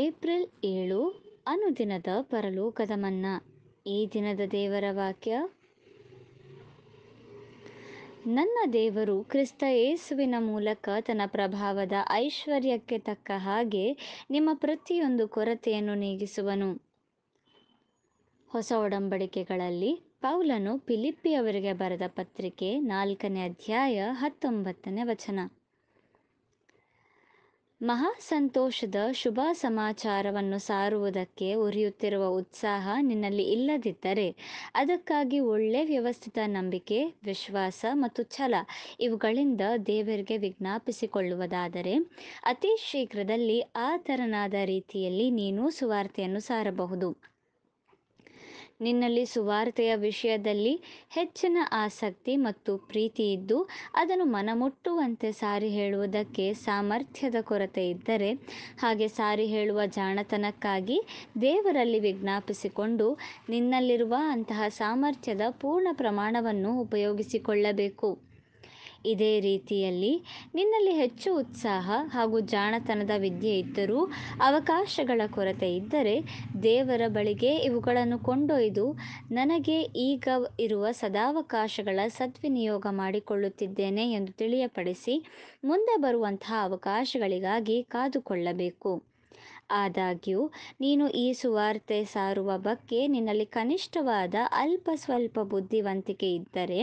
April ಏಳು ಅನುದಿನದ ಪರಲೋಕದ ಮನ್ನಾ ಈ ದಿನದ ದೇವರ ವಾಕ್ಯ ನನ್ನ ದೇವರು ಕ್ರಿಸ್ತ ಯೇಸುವಿನ ಮೂಲಕ ತನ್ನ ಪ್ರಭಾವದ ಐಶ್ವರ್ಯಕ್ಕೆ ತಕ್ಕ ಹಾಗೆ ನಿಮ್ಮ ಪ್ರತಿಯೊಂದು ಕೊರತೆಯನ್ನು ನೀಗಿಸುವನು ಹೊಸ ಒಡಂಬಡಿಕೆಗಳಲ್ಲಿ ಪೌಲನು ಪಿಲಿಪ್ಪಿಯವರಿಗೆ ಬರೆದ ಪತ್ರಿಕೆ ನಾಲ್ಕನೇ ಅಧ್ಯಾಯ ಹತ್ತೊಂಬತ್ತನೇ ವಚನ ಮಹಾ ಸಂತೋಷದ ಶುಭ ಸಮಾಚಾರವನ್ನು ಸಾರುವುದಕ್ಕೆ ಉರಿಯುತ್ತಿರುವ ಉತ್ಸಾಹ ನಿನ್ನಲ್ಲಿ ಇಲ್ಲದಿದ್ದರೆ ಅದಕ್ಕಾಗಿ ಒಳ್ಳೆ ವ್ಯವಸ್ಥಿತ ನಂಬಿಕೆ ವಿಶ್ವಾಸ ಮತ್ತು ಛಲ ಇವುಗಳಿಂದ ದೇವರಿಗೆ ವಿಜ್ಞಾಪಿಸಿಕೊಳ್ಳುವುದಾದರೆ ಅತಿ ಶೀಘ್ರದಲ್ಲಿ ಆ ತೆರನಾದ ರೀತಿಯಲ್ಲಿ ನೀನು ಸುವಾರ್ತೆಯನ್ನು ಸಾರಬಹುದು ನಿನ್ನಲ್ಲಿ ಸುವಾರ್ತೆಯ ವಿಷಯದಲ್ಲಿ ಹೆಚ್ಚಿನ ಆಸಕ್ತಿ ಮತ್ತು ಪ್ರೀತಿ ಇದ್ದು ಅದನ್ನು ಮನಮುಟ್ಟುವಂತೆ ಸಾರಿ ಹೇಳುವುದಕ್ಕೆ ಸಾಮರ್ಥ್ಯದ ಕೊರತೆ ಇದ್ದರೆ ಹಾಗೆ ಸಾರಿ ಹೇಳುವ ಜಾಣತನಕ್ಕಾಗಿ ದೇವರಲ್ಲಿ ವಿಜ್ಞಾಪಿಸಿಕೊಂಡು ನಿನ್ನಲ್ಲಿರುವ ಅಂತಹ ಸಾಮರ್ಥ್ಯದ ಪೂರ್ಣ ಪ್ರಮಾಣವನ್ನು ಉಪಯೋಗಿಸಿಕೊಳ್ಳಬೇಕು ಇದೇ ರೀತಿಯಲ್ಲಿ ನಿನ್ನಲ್ಲಿ ಹೆಚ್ಚು ಉತ್ಸಾಹ ಹಾಗೂ ಜಾಣತನದ ವಿದ್ಯೆ ಇದ್ದರೂ ಅವಕಾಶಗಳ ಕೊರತೆ ಇದ್ದರೆ ದೇವರ ಬಳಿಗೆ ಇವುಗಳನ್ನು ಕೊಂಡೊಯ್ದು ನನಗೆ ಈಗ ಇರುವ ಸದಾವಕಾಶಗಳ ಸದ್ವಿನಿಯೋಗ ಮಾಡಿಕೊಳ್ಳುತ್ತಿದ್ದೇನೆ ಎಂದು ತಿಳಿಯಪಡಿಸಿ ಮುಂದೆ ಬರುವಂತಹ ಅವಕಾಶಗಳಿಗಾಗಿ ಕಾದುಕೊಳ್ಳಬೇಕು ಆದಾಗ್ಯೂ ನೀನು ಈ ಸುವಾರ್ತೆ ಸಾರುವ ಬಗ್ಗೆ ನಿನ್ನಲ್ಲಿ ಕನಿಷ್ಠವಾದ ಅಲ್ಪ ಸ್ವಲ್ಪ ಬುದ್ಧಿವಂತಿಕೆ ಇದ್ದರೆ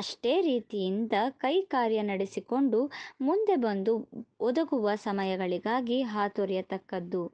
ಅಷ್ಟೇ ರೀತಿಯಿಂದ ಕೈ ಕಾರ್ಯ ನಡೆಸಿಕೊಂಡು ಮುಂದೆ ಬಂದು ಒದಗುವ ಸಮಯಗಳಿಗಾಗಿ ಹಾತೊರೆಯತಕ್ಕದ್ದು